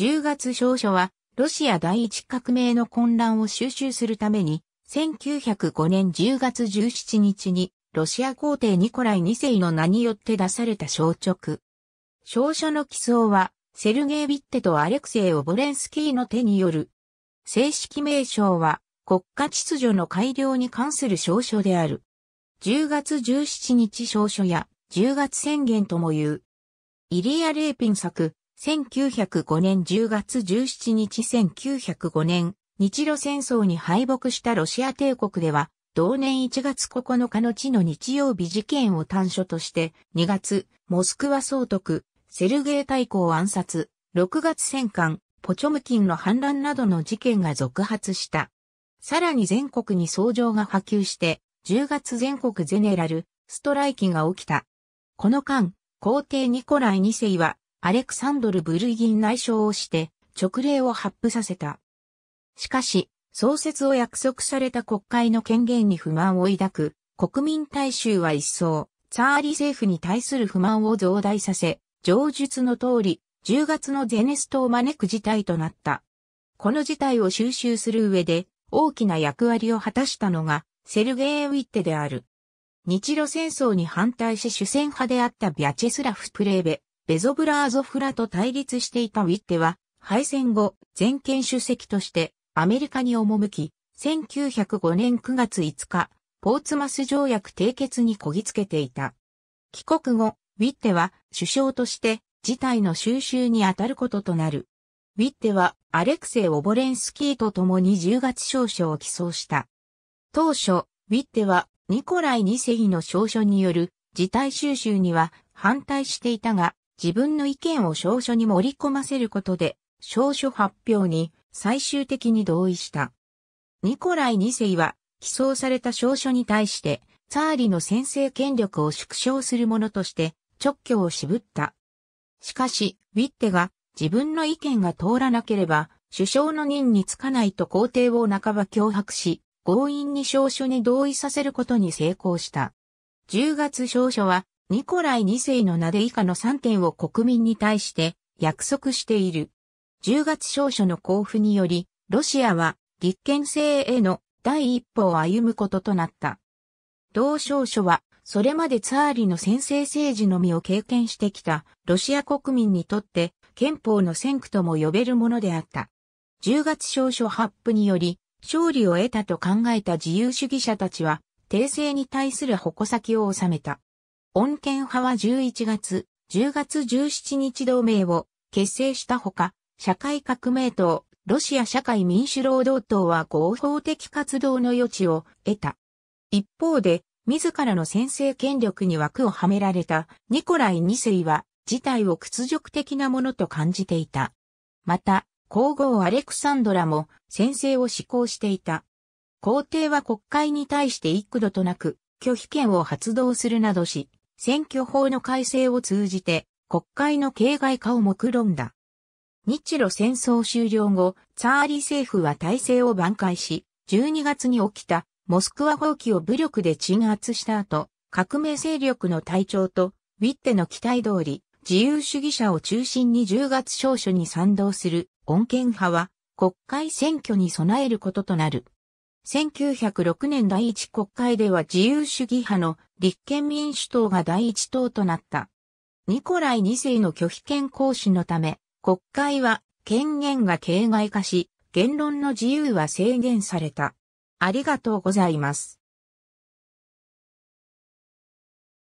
10月少書は、ロシア第一革命の混乱を収集するために、1905年10月17日に、ロシア皇帝ニコライ2世の名によって出された小直。少書の起草は、セルゲイ・ビッテとアレクセイ・オボレンスキーの手による。正式名称は、国家秩序の改良に関する証書である。10月17日証書や10月宣言とも言う。イリア・レーピン作、1905年10月17日1905年、日露戦争に敗北したロシア帝国では、同年1月9日の地の日曜日事件を短所として、2月、モスクワ総督、セルゲイ大公暗殺、6月戦艦、ポチョムキンの反乱などの事件が続発した。さらに全国に相乗が波及して、10月全国ゼネラル、ストライキが起きた。この間、皇帝ニコライ2世は、アレクサンドル・ブルイギン内相をして勅令を発布させた。しかし、創設を約束された国会の権限に不満を抱く国民大衆は一層、ツァーリ政府に対する不満を増大させ、上述の通り、10月のゼネストを招く事態となった。この事態を収集する上で、大きな役割を果たしたのが、セルゲイ・ウィッテである。日露戦争に反対し主戦派であったビャチェスラフ・プレーベ、ベゾブラーゾフラと対立していたウィッテは、敗戦後、全権主席としてアメリカに赴き、1905年9月5日、ポーツマス条約締結にこぎつけていた。帰国後、ウィッテは首相として事態の収集に当たることとなる。ウィッテはアレクセイ・オボレンスキーと共に10月少書を起草した。当初、ウィッテはニコライ2世の少書による事態収集には反対していたが、自分の意見を証書に盛り込ませることで、証書発表に最終的に同意した。ニコライ2世は、起草された証書に対して、ツァーリの先制権力を縮小するものとして、直挙を渋った。しかし、ウィッテが自分の意見が通らなければ、首相の任につかないと皇帝を半ば脅迫し、強引に証書に同意させることに成功した。10月証書はニコライ2世の名で以下の3点を国民に対して約束している。10月少書の交付により、ロシアは立憲制への第一歩を歩むこととなった。同少書は、それまでツァーリの先制政治のみを経験してきたロシア国民にとって憲法の先駆とも呼べるものであった。10月少書発布により、勝利を得たと考えた自由主義者たちは、訂正に対する矛先を収めた。恩健派は11月、10月17日同盟を結成したほか、社会革命党、ロシア社会民主労働党は合法的活動の余地を得た。一方で、自らの先制権力に枠をはめられたニコライ2世は、事態を屈辱的なものと感じていた。また、皇后アレクサンドラも先制を施行していた。皇帝は国会に対して幾度となく拒否権を発動するなどし、選挙法の改正を通じて国会の形骸化を目論んだ。日露戦争終了後、ツァーリ政府は体制を挽回し、12月に起きたモスクワ放棄を武力で鎮圧した後、革命勢力の隊長とウィッテの期待通り、自由主義者を中心に10月少書に賛同する穏健派は国会選挙に備えることとなる。1906年第一国会では自由主義派の立憲民主党が第一党となった。ニコライ2世の拒否権行使のため、国会は権限が形骸化し、言論の自由は制限された。ありがとうございます。